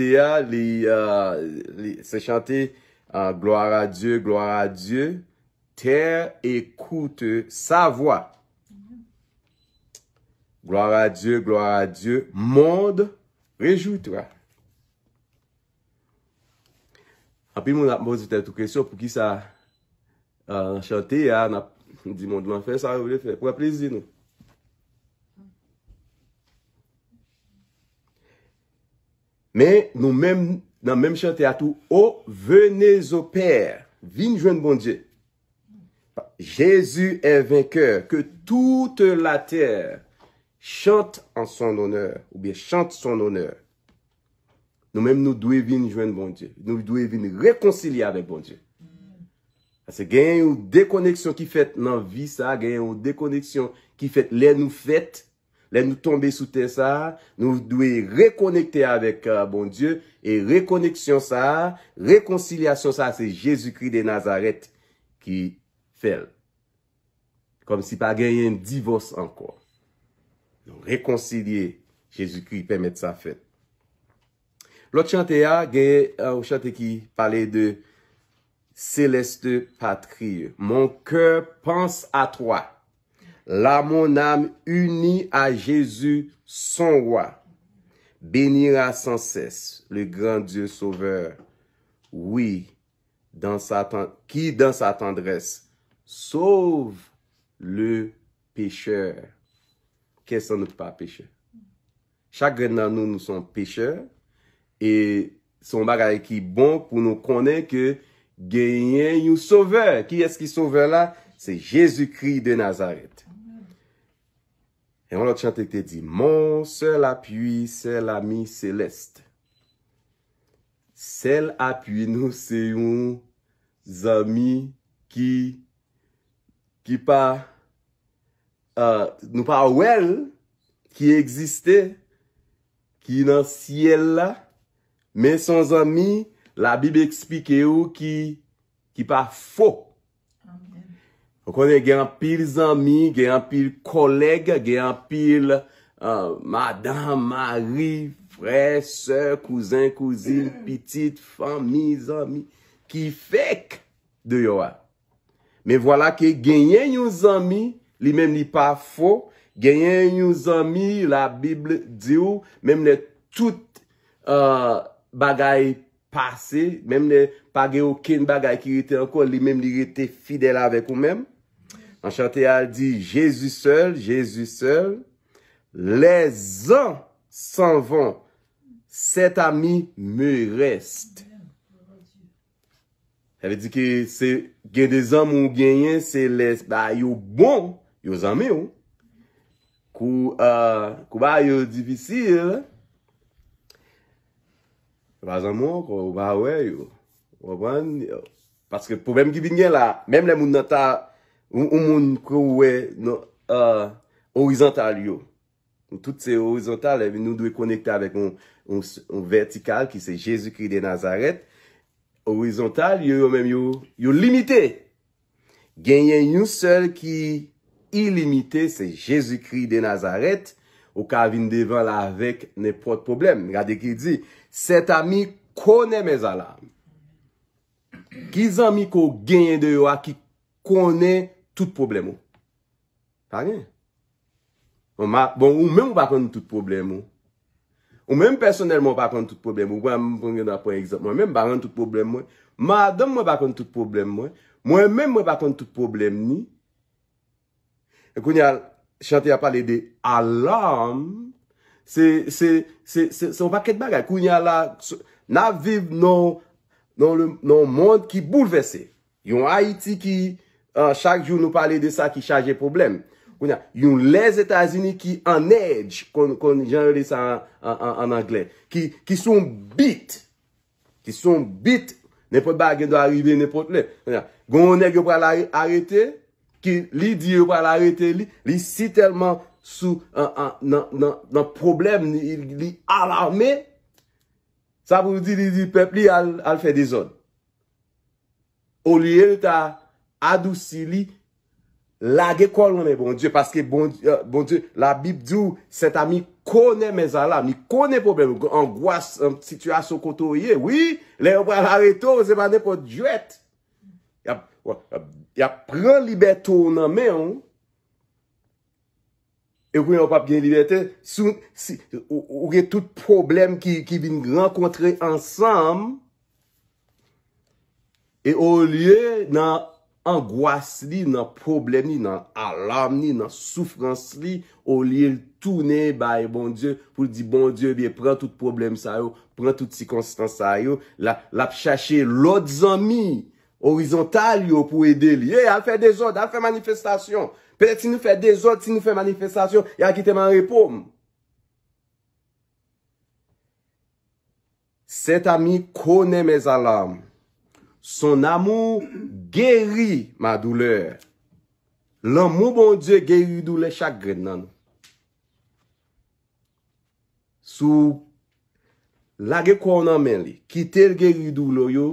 Uh, se chante, gloara uh, Diyo, gloara Diyo, ter, ekoute, sa vwa. Gloara Diyo, gloara Diyo, moun rejout. A pi moun ap mouzite tou kresyon pou ki sa uh, chante, di moun doun an fè, sa ou lè fè, pou ap lezi nou. Men nou men, nan men chante atou, O venez o pèr, vinjwen bon dje. Jésus en vènkèr, ke tout la tèr chante an son onèr, ou bien chante son onèr. Nou men nou dwe vinjwen bon dje, nou dwe vinjwen rekonsili avèk bon dje. Asè gen yon dékoneksyon ki fèt nan vi sa, gen yon dékoneksyon ki fèt lè nou fèt, Lè nou tombe sou tè sa, nou dwe re-konekte avèk euh, bon Diyo, e re-koneksyon sa, re-konsilyasyon sa, se Jezoukri de Nazaret ki fèl. Kom si pa genyen divos anko. Nou re-konsilye Jezoukri, pèmèd sa fèl. Lò chante ya, genyen euh, ou chante ki pale de Seleste Patrie, mon kèr pans atroa. La mon am uni a Jezu son wwa. Benira sanses le gran Dieu sauveur. Oui, ki dans sa tendresse, sauve le pecheur. Kè san nou pa pecheur? Chakre nan nou nou son pecheur e son bagay ki bon pou nou konen ke genyen nou sauveur. Ki eski sauveur la? Se Jezu kri de Nazaret. E yon lot chante ki te di, mon sel apuy sel ami seleste. Sel apuy nou se yon zami ki pa euh, nou pa wèl ki egziste ki nan siel la. Men son zami la bibi ekspike ou ki pa fò. Mwen konen gen apil zami, gen apil kolega, gen apil euh, madan, mari, vre, se, kouzin, kouzin, mm. pitit, fami, zami, ki fek de yo a. Men wala ke genyen yon zami, li men li pa fo, genyen yon zami la bible di euh, ou, men men tout bagay pase, men men pa gen yon ken bagay ki rite anko, li men li rite fidel avek ou men. Enchanté yal di, Jésus seul, Jésus seul, les ans s'en vont, set ami me reste. Seve di ki, se, gen des ans moun genyen, se les, ba yo bon, yo zanme yo, kou, euh, kou ba yo divisil, seve di ki, razan moun, kou ba we yo, wabwane yo, paske poubem ki bin gen la, mem le moun nota, Ou moun kouwe horizontal yo. Tout se horizontal, eh, nou dwe konekte avèk yon vertikal ki se Jezikri de Nazaret. Horizontal, yo yon yon limite. Genyen yon sel ki ilimite se Jezikri de Nazaret, ou ka vin devan la avèk nè pot problem. Gade ki di, set ami kone mez alam. Gizan mi kou genyen de yo a ki kone tout problem ou. Fak gen? Bon, ou men mwen bakon tout problem ou. Ou men mwen personel mwen bakon tout problem ou. Mwen mwen bakon tout problem ou. Mwen mwen bakon tout problem ou. Mwen mwen bakon tout problem ni. E kou nye a chante apale de alarm. Se, se, se, se, se on baken bagay. Kou nye a la, nan viv nan, nan le, nan mond ki boulevese. Yon Haiti ki, chak joun nou pale de sa ki chaje problem. Yon les Etasini ki anèdj, kon jenreli sa an Anglè, ki son bit, ki son bit, nepot bagen do aribe, nepot le. Gonèdj yo pral arète, ki li di yo pral arète, li si telman sou nan problem, li alarmè, sa pou di li pepli al fè dizon. O liye ta... adou sili, lage kol wane bon die, paske bon, euh, bon die, la bib di ou, seta mi kone me zala, mi kone problem, angoas, euh, situasyon koto ye, oui, le ou pralare to, semane pou diwet, ya pran libetou nan men, e ou pou yon pap gen libetou, ou gen tout problem, ki vin renkontre ansam, e ou liye nan angoas, angoas li nan problem li, nan alarm li, nan soufrans li, ou li l toune baye bon Diyo, pou di bon Diyo biye pren tout problem sa yo, pren tout sikonstans sa yo, la ap chache lout zami, orizontal yo pou ede li. Ye, al fe dezod, al fe manifestasyon. Pele ti nou fe dezod, ti nou fe manifestasyon, ya ki te man repom. Set ami kone mez alarm. Son amou geri ma douleur. L'amou bon Diyo geri doule chak gred nan. Sou, lage kwa w nan men li, ki tel geri doulo yo,